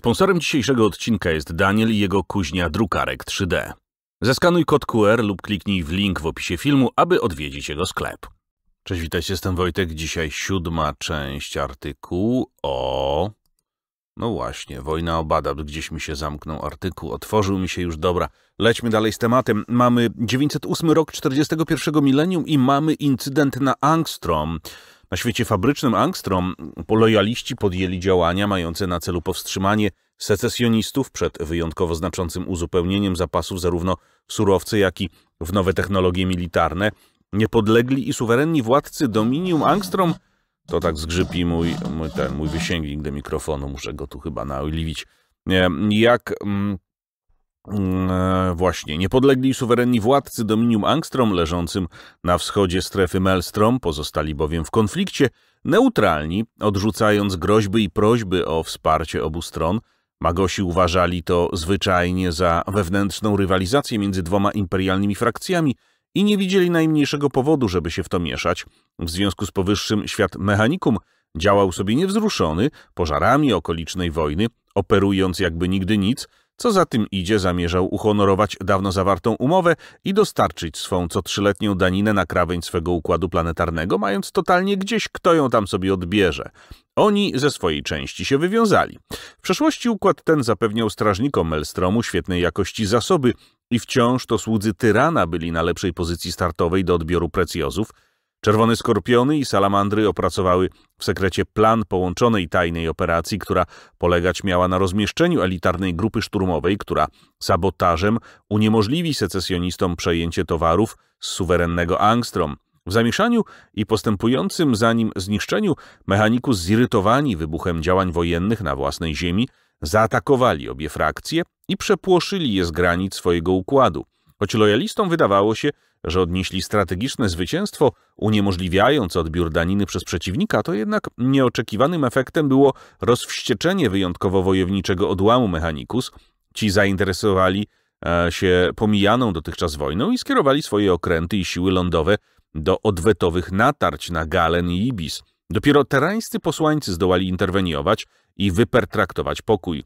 Sponsorem dzisiejszego odcinka jest Daniel i jego kuźnia drukarek 3D. Zeskanuj kod QR lub kliknij w link w opisie filmu, aby odwiedzić jego sklep. Cześć, witajcie, jestem Wojtek. Dzisiaj siódma część artykułu o... No właśnie, wojna o Badab. Gdzieś mi się zamknął artykuł, otworzył mi się już, dobra. Lećmy dalej z tematem. Mamy 908 rok 41 milenium i mamy incydent na Angstrom. Na świecie fabrycznym Angstrom lojaliści podjęli działania mające na celu powstrzymanie secesjonistów przed wyjątkowo znaczącym uzupełnieniem zapasów zarówno w surowce, jak i w nowe technologie militarne. Niepodlegli i suwerenni władcy Dominium Angstrom to tak zgrzypi mój, mój, ten, mój wysięgnik do mikrofonu, muszę go tu chyba naoliwić. Jak... Mm, Mm, e, właśnie, niepodlegli i suwerenni władcy dominium Angstrom leżącym na wschodzie strefy Melstrom, pozostali bowiem w konflikcie, neutralni, odrzucając groźby i prośby o wsparcie obu stron, Magosi uważali to zwyczajnie za wewnętrzną rywalizację między dwoma imperialnymi frakcjami i nie widzieli najmniejszego powodu, żeby się w to mieszać. W związku z powyższym świat mechanikum działał sobie niewzruszony, pożarami okolicznej wojny, operując jakby nigdy nic – co za tym idzie, zamierzał uhonorować dawno zawartą umowę i dostarczyć swą co trzyletnią daninę na krawędź swego układu planetarnego, mając totalnie gdzieś, kto ją tam sobie odbierze. Oni ze swojej części się wywiązali. W przeszłości układ ten zapewniał strażnikom Melstromu świetnej jakości zasoby i wciąż to słudzy tyrana byli na lepszej pozycji startowej do odbioru precjozów, Czerwone skorpiony i salamandry opracowały w sekrecie plan połączonej tajnej operacji, która polegać miała na rozmieszczeniu elitarnej grupy szturmowej, która sabotażem uniemożliwi secesjonistom przejęcie towarów z suwerennego Angstrom. W zamieszaniu i postępującym za nim zniszczeniu mechaniku zirytowani wybuchem działań wojennych na własnej ziemi zaatakowali obie frakcje i przepłoszyli je z granic swojego układu. Choć lojalistom wydawało się, że odnieśli strategiczne zwycięstwo, uniemożliwiając odbiór daniny przez przeciwnika, to jednak nieoczekiwanym efektem było rozwścieczenie wyjątkowo wojowniczego odłamu Mechanicus. Ci zainteresowali e, się pomijaną dotychczas wojną i skierowali swoje okręty i siły lądowe do odwetowych natarć na Galen i Ibis. Dopiero terańscy posłańcy zdołali interweniować i wypertraktować pokój.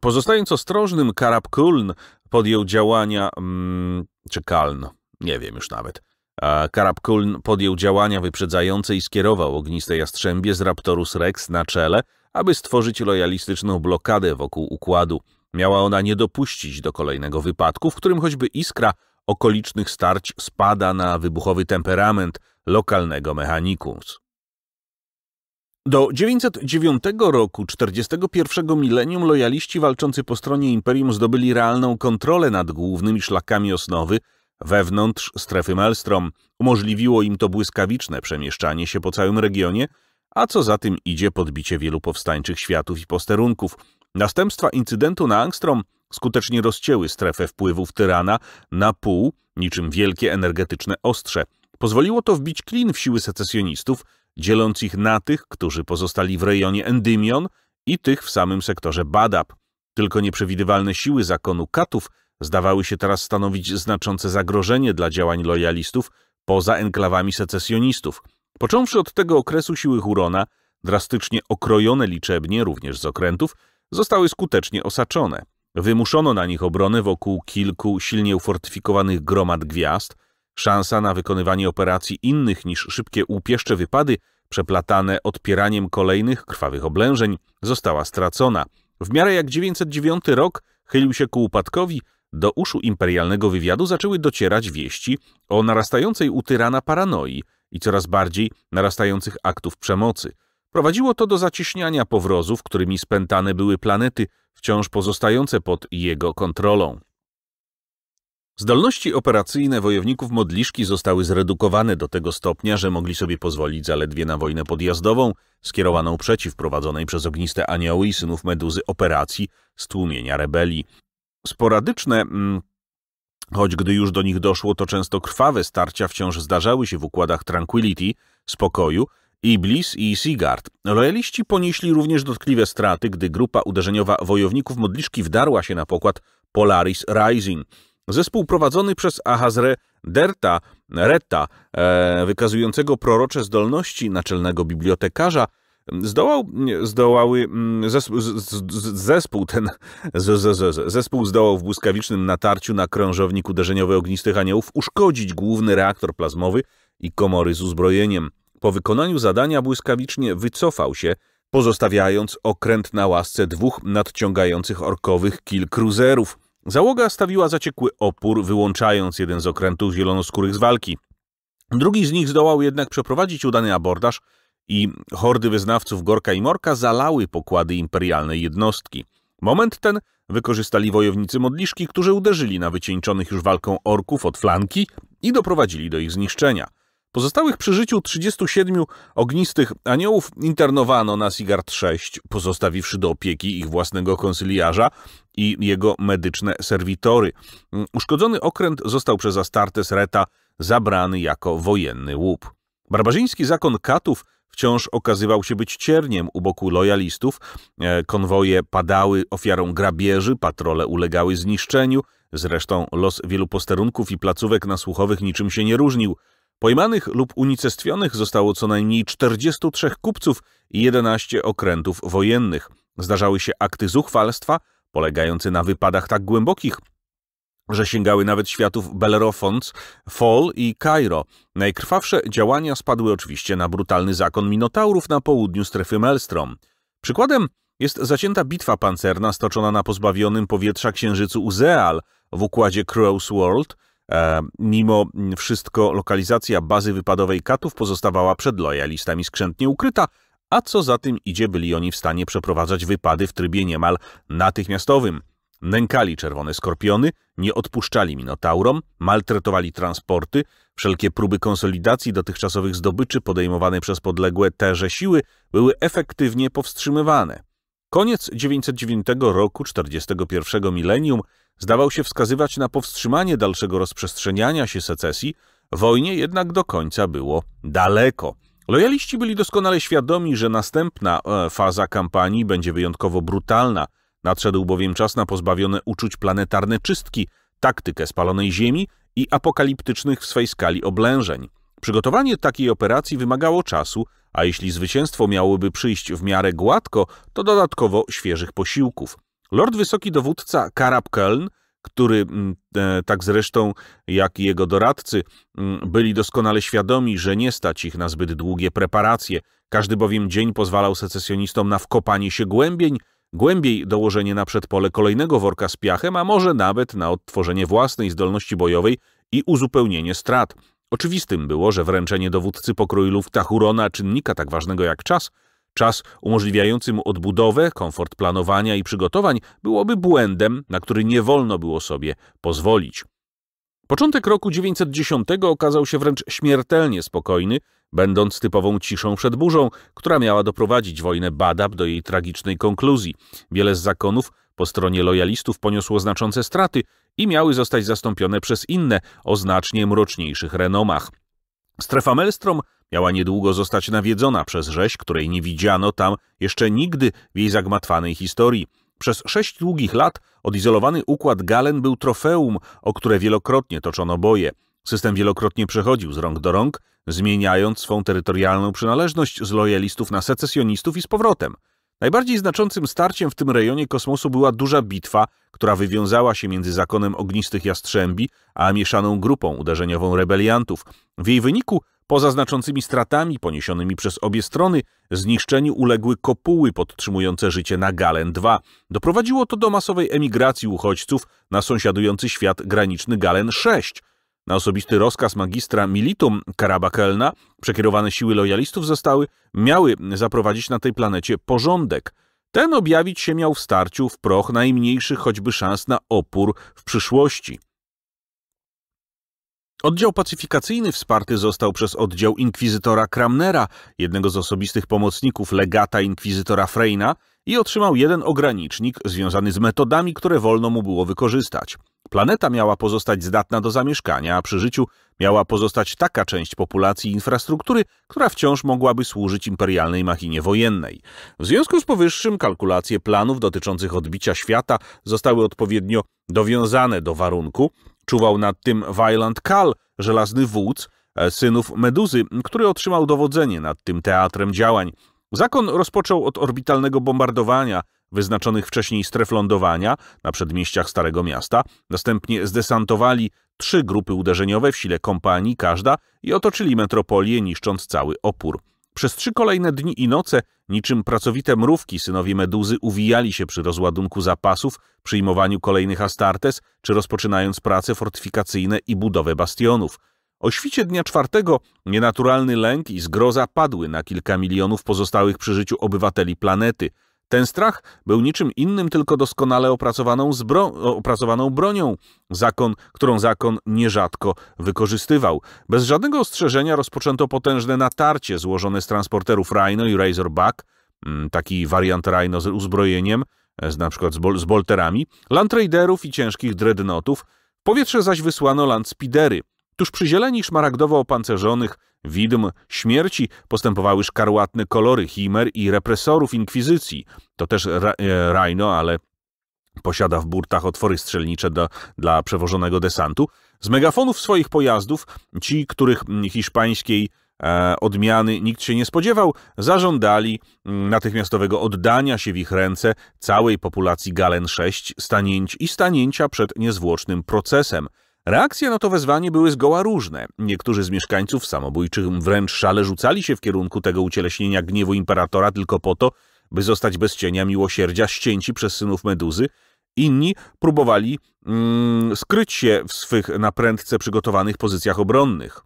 Pozostając ostrożnym, Karab Kuln podjął działania... Hmm, czy Kaln, nie wiem już nawet. A Karapkuln podjął działania wyprzedzające i skierował ogniste jastrzębie z Raptorus Rex na czele, aby stworzyć lojalistyczną blokadę wokół układu. Miała ona nie dopuścić do kolejnego wypadku, w którym choćby iskra okolicznych starć spada na wybuchowy temperament lokalnego mechanikus. Do 909 roku, 41 milenium, lojaliści walczący po stronie Imperium zdobyli realną kontrolę nad głównymi szlakami osnowy, Wewnątrz strefy Maelstrom umożliwiło im to błyskawiczne przemieszczanie się po całym regionie, a co za tym idzie podbicie wielu powstańczych światów i posterunków. Następstwa incydentu na Angstrom skutecznie rozcięły strefę wpływów tyrana na pół, niczym wielkie energetyczne ostrze. Pozwoliło to wbić klin w siły secesjonistów, dzieląc ich na tych, którzy pozostali w rejonie Endymion i tych w samym sektorze Badab. Tylko nieprzewidywalne siły zakonu katów – zdawały się teraz stanowić znaczące zagrożenie dla działań lojalistów poza enklawami secesjonistów. Począwszy od tego okresu siły Hurona, drastycznie okrojone liczebnie, również z okrętów, zostały skutecznie osaczone. Wymuszono na nich obronę wokół kilku silnie ufortyfikowanych gromad gwiazd. Szansa na wykonywanie operacji innych niż szybkie łupieszcze wypady, przeplatane odpieraniem kolejnych krwawych oblężeń, została stracona. W miarę jak 909 rok chylił się ku upadkowi, do uszu imperialnego wywiadu zaczęły docierać wieści o narastającej u tyrana paranoi i coraz bardziej narastających aktów przemocy. Prowadziło to do zacieśniania powrozów, którymi spętane były planety, wciąż pozostające pod jego kontrolą. Zdolności operacyjne wojowników modliszki zostały zredukowane do tego stopnia, że mogli sobie pozwolić zaledwie na wojnę podjazdową, skierowaną przeciw prowadzonej przez ogniste anioły i synów meduzy operacji stłumienia rebelii. Sporadyczne, mm, choć gdy już do nich doszło, to często krwawe starcia wciąż zdarzały się w układach Tranquility, spokoju, Iblis i Sigard. Royaliści ponieśli również dotkliwe straty, gdy grupa uderzeniowa wojowników modliszki wdarła się na pokład Polaris Rising. Zespół prowadzony przez Ahazre Derta, Retta, e, wykazującego prorocze zdolności naczelnego bibliotekarza, Zdołał, zdołały, mm, zespół, ten, zespół zdołał w błyskawicznym natarciu na krążownik uderzeniowy ognistych aniołów uszkodzić główny reaktor plazmowy i komory z uzbrojeniem. Po wykonaniu zadania błyskawicznie wycofał się, pozostawiając okręt na łasce dwóch nadciągających orkowych kil kruzerów. Załoga stawiła zaciekły opór, wyłączając jeden z okrętów zielonoskórych z walki. Drugi z nich zdołał jednak przeprowadzić udany abordaż, i hordy wyznawców Gorka i Morka zalały pokłady imperialnej jednostki. Moment ten wykorzystali wojownicy modliszki, którzy uderzyli na wycieńczonych już walką orków od flanki i doprowadzili do ich zniszczenia. Pozostałych przy życiu 37 ognistych aniołów internowano na Sigard 6, pozostawiwszy do opieki ich własnego konsyliarza i jego medyczne serwitory. Uszkodzony okręt został przez Astartes Reta zabrany jako wojenny łup. Barbarzyński zakon Katów wciąż okazywał się być cierniem u boku lojalistów, e, konwoje padały ofiarą grabieży, patrole ulegały zniszczeniu, zresztą los wielu posterunków i placówek nasłuchowych niczym się nie różnił. Pojmanych lub unicestwionych zostało co najmniej 43 kupców i 11 okrętów wojennych. Zdarzały się akty zuchwalstwa, polegające na wypadach tak głębokich, że sięgały nawet światów Bellerofont, Fall i Kairo. Najkrwawsze działania spadły oczywiście na brutalny zakon Minotaurów na południu strefy Melstrom. Przykładem jest zacięta bitwa pancerna stoczona na pozbawionym powietrza księżycu Uzeal w układzie Crow's World. E, mimo wszystko lokalizacja bazy wypadowej katów pozostawała przed lojalistami skrzętnie ukryta, a co za tym idzie byli oni w stanie przeprowadzać wypady w trybie niemal natychmiastowym – Nękali czerwone skorpiony, nie odpuszczali minotaurom, maltretowali transporty, wszelkie próby konsolidacji dotychczasowych zdobyczy podejmowane przez podległe terze siły były efektywnie powstrzymywane. Koniec 909 roku 41 milenium zdawał się wskazywać na powstrzymanie dalszego rozprzestrzeniania się secesji, wojnie jednak do końca było daleko. Lojaliści byli doskonale świadomi, że następna e, faza kampanii będzie wyjątkowo brutalna – Nadszedł bowiem czas na pozbawione uczuć planetarne czystki, taktykę spalonej Ziemi i apokaliptycznych w swej skali oblężeń. Przygotowanie takiej operacji wymagało czasu, a jeśli zwycięstwo miałoby przyjść w miarę gładko, to dodatkowo świeżych posiłków. Lord Wysoki Dowódca Karab Köln, który mm, e, tak zresztą jak i jego doradcy mm, byli doskonale świadomi, że nie stać ich na zbyt długie preparacje, każdy bowiem dzień pozwalał secesjonistom na wkopanie się głębień, głębiej dołożenie na przedpole kolejnego worka z piachem, a może nawet na odtworzenie własnej zdolności bojowej i uzupełnienie strat. Oczywistym było, że wręczenie dowódcy pokroju Hurona czynnika tak ważnego jak czas, czas umożliwiający mu odbudowę, komfort planowania i przygotowań, byłoby błędem, na który nie wolno było sobie pozwolić. Początek roku 910 okazał się wręcz śmiertelnie spokojny, będąc typową ciszą przed burzą, która miała doprowadzić wojnę Badab do jej tragicznej konkluzji. Wiele z zakonów po stronie lojalistów poniosło znaczące straty i miały zostać zastąpione przez inne o znacznie mroczniejszych renomach. Strefa Melstrom miała niedługo zostać nawiedzona przez rzeź, której nie widziano tam jeszcze nigdy w jej zagmatwanej historii. Przez sześć długich lat odizolowany układ Galen był trofeum, o które wielokrotnie toczono boje. System wielokrotnie przechodził z rąk do rąk, zmieniając swą terytorialną przynależność z lojalistów na secesjonistów i z powrotem. Najbardziej znaczącym starciem w tym rejonie kosmosu była duża bitwa, która wywiązała się między zakonem ognistych jastrzębi a mieszaną grupą uderzeniową rebeliantów. W jej wyniku Poza znaczącymi stratami poniesionymi przez obie strony, zniszczeniu uległy kopuły podtrzymujące życie na Galen II. Doprowadziło to do masowej emigracji uchodźców na sąsiadujący świat graniczny Galen VI. Na osobisty rozkaz magistra Militum Karabakelna przekierowane siły lojalistów zostały, miały zaprowadzić na tej planecie porządek. Ten objawić się miał w starciu w proch najmniejszych choćby szans na opór w przyszłości. Oddział pacyfikacyjny wsparty został przez oddział inkwizytora Kramnera, jednego z osobistych pomocników legata inkwizytora Freyna i otrzymał jeden ogranicznik związany z metodami, które wolno mu było wykorzystać. Planeta miała pozostać zdatna do zamieszkania, a przy życiu miała pozostać taka część populacji i infrastruktury, która wciąż mogłaby służyć imperialnej machinie wojennej. W związku z powyższym kalkulacje planów dotyczących odbicia świata zostały odpowiednio dowiązane do warunku, Czuwał nad tym Wieland Kal, żelazny wódz, e, synów Meduzy, który otrzymał dowodzenie nad tym teatrem działań. Zakon rozpoczął od orbitalnego bombardowania wyznaczonych wcześniej stref lądowania na przedmieściach Starego Miasta. Następnie zdesantowali trzy grupy uderzeniowe w sile kompanii każda i otoczyli metropolię, niszcząc cały opór. Przez trzy kolejne dni i noce, niczym pracowite mrówki, synowie Meduzy uwijali się przy rozładunku zapasów, przyjmowaniu kolejnych Astartes, czy rozpoczynając prace fortyfikacyjne i budowę bastionów. O świcie dnia czwartego nienaturalny lęk i zgroza padły na kilka milionów pozostałych przy życiu obywateli planety – ten strach był niczym innym, tylko doskonale opracowaną, zbro... opracowaną bronią, zakon, którą zakon nierzadko wykorzystywał. Bez żadnego ostrzeżenia rozpoczęto potężne natarcie złożone z transporterów Rhino i Razorback, mm, taki wariant Rhino z uzbrojeniem, e, z na przykład z, bol z bolterami, Landraiderów i ciężkich dreadnoughtów, w powietrze zaś wysłano landspeedery – Tuż przy zieleni szmaragdowo opancerzonych widm śmierci postępowały szkarłatne kolory chimer i represorów inkwizycji. To też e, rajno, ale posiada w burtach otwory strzelnicze do, dla przewożonego desantu. Z megafonów swoich pojazdów, ci, których hiszpańskiej e, odmiany nikt się nie spodziewał, zażądali mm, natychmiastowego oddania się w ich ręce całej populacji Galen 6 stanięć i stanięcia przed niezwłocznym procesem – Reakcje na to wezwanie były zgoła różne. Niektórzy z mieszkańców samobójczych wręcz szale rzucali się w kierunku tego ucieleśnienia gniewu imperatora tylko po to, by zostać bez cienia miłosierdzia ścięci przez synów Meduzy, inni próbowali mm, skryć się w swych naprędce przygotowanych pozycjach obronnych.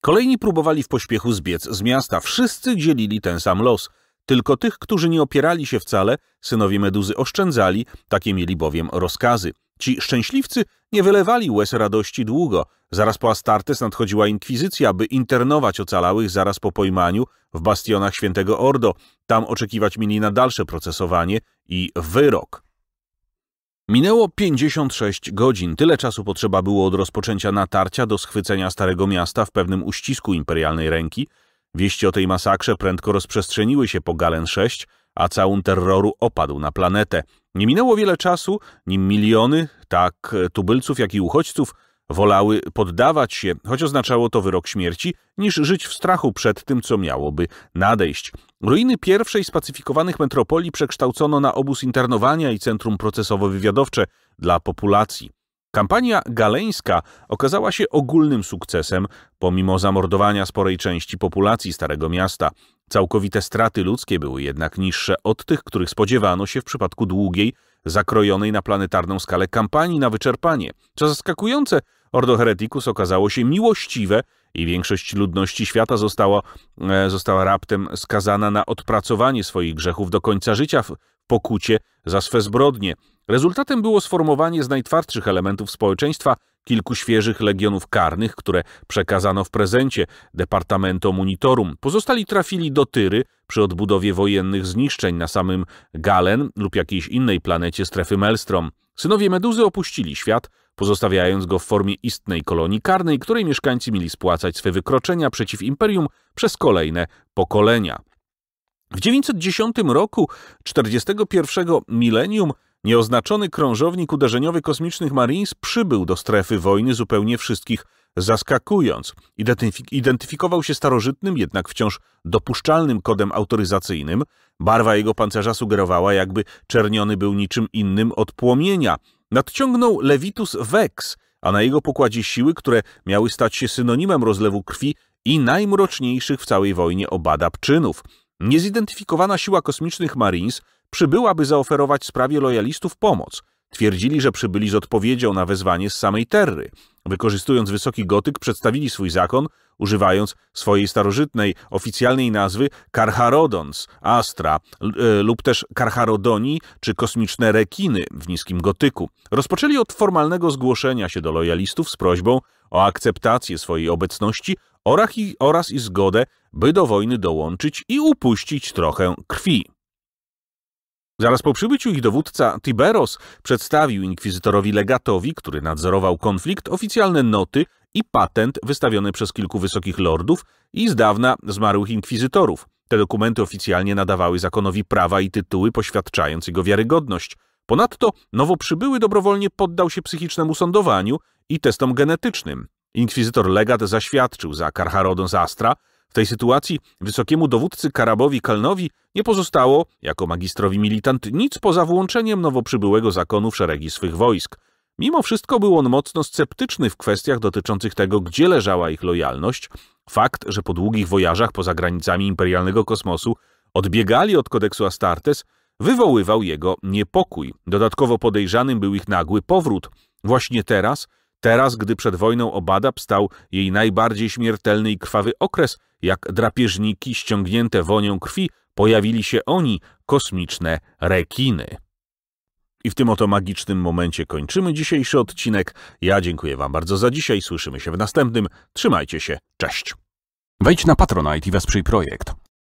Kolejni próbowali w pośpiechu zbiec z miasta. Wszyscy dzielili ten sam los. Tylko tych, którzy nie opierali się wcale, synowie Meduzy oszczędzali, takie mieli bowiem rozkazy – Ci szczęśliwcy nie wylewali łez radości długo. Zaraz po Astartes nadchodziła inkwizycja, by internować ocalałych zaraz po pojmaniu w bastionach świętego Ordo. Tam oczekiwać mieli na dalsze procesowanie i wyrok. Minęło 56 godzin. Tyle czasu potrzeba było od rozpoczęcia natarcia do schwycenia Starego Miasta w pewnym uścisku imperialnej ręki. Wieści o tej masakrze prędko rozprzestrzeniły się po Galen 6 a całun terroru opadł na planetę. Nie minęło wiele czasu, nim miliony, tak tubylców, jak i uchodźców, wolały poddawać się, choć oznaczało to wyrok śmierci, niż żyć w strachu przed tym, co miałoby nadejść. Ruiny pierwszej spacyfikowanych metropolii przekształcono na obóz internowania i centrum procesowo-wywiadowcze dla populacji. Kampania galeńska okazała się ogólnym sukcesem, pomimo zamordowania sporej części populacji Starego Miasta. Całkowite straty ludzkie były jednak niższe od tych, których spodziewano się w przypadku długiej, zakrojonej na planetarną skalę kampanii na wyczerpanie. Co zaskakujące, Ordo Hereticus okazało się miłościwe i większość ludności świata została, e, została raptem skazana na odpracowanie swoich grzechów do końca życia w pokucie za swe zbrodnie – Rezultatem było sformowanie z najtwardszych elementów społeczeństwa kilku świeżych legionów karnych, które przekazano w prezencie Departamento Munitorum. Pozostali trafili do Tyry przy odbudowie wojennych zniszczeń na samym Galen lub jakiejś innej planecie strefy Melstrom. Synowie Meduzy opuścili świat, pozostawiając go w formie istnej kolonii karnej, której mieszkańcy mieli spłacać swe wykroczenia przeciw imperium przez kolejne pokolenia. W 910 roku 41 milenium Nieoznaczony krążownik uderzeniowy kosmicznych Marines przybył do strefy wojny zupełnie wszystkich, zaskakując. Identyfik identyfikował się starożytnym, jednak wciąż dopuszczalnym kodem autoryzacyjnym. Barwa jego pancerza sugerowała, jakby czerniony był niczym innym od płomienia. Nadciągnął Levitus Vex, a na jego pokładzie siły, które miały stać się synonimem rozlewu krwi i najmroczniejszych w całej wojnie obadabczynów. Niezidentyfikowana siła kosmicznych Marines przybyła, by zaoferować sprawie lojalistów pomoc. Twierdzili, że przybyli z odpowiedzią na wezwanie z samej Terry. Wykorzystując wysoki gotyk, przedstawili swój zakon, używając swojej starożytnej, oficjalnej nazwy Karcharodons, Astra, e, lub też Karcharodoni czy kosmiczne rekiny w niskim gotyku. Rozpoczęli od formalnego zgłoszenia się do lojalistów z prośbą o akceptację swojej obecności oraz i, oraz i zgodę, by do wojny dołączyć i upuścić trochę krwi. Zaraz po przybyciu ich dowódca Tiberos przedstawił inkwizytorowi legatowi, który nadzorował konflikt, oficjalne noty i patent wystawiony przez kilku wysokich lordów i z dawna zmarłych inkwizytorów. Te dokumenty oficjalnie nadawały zakonowi prawa i tytuły poświadczając jego wiarygodność. Ponadto nowo przybyły dobrowolnie poddał się psychicznemu sądowaniu i testom genetycznym. Inkwizytor Legat zaświadczył za Karharodon Astra, w tej sytuacji wysokiemu dowódcy Karabowi Kalnowi nie pozostało, jako magistrowi militant, nic poza włączeniem nowo przybyłego zakonu w szeregi swych wojsk. Mimo wszystko był on mocno sceptyczny w kwestiach dotyczących tego, gdzie leżała ich lojalność. Fakt, że po długich wojażach poza granicami imperialnego kosmosu odbiegali od kodeksu Astartes, wywoływał jego niepokój. Dodatkowo podejrzanym był ich nagły powrót. Właśnie teraz – Teraz, gdy przed wojną Obadab stał jej najbardziej śmiertelny i krwawy okres, jak drapieżniki ściągnięte wonią krwi, pojawili się oni, kosmiczne rekiny. I w tym oto magicznym momencie kończymy dzisiejszy odcinek. Ja dziękuję Wam bardzo za dzisiaj, słyszymy się w następnym. Trzymajcie się, cześć! Wejdź na Patronite i wesprzyj projekt.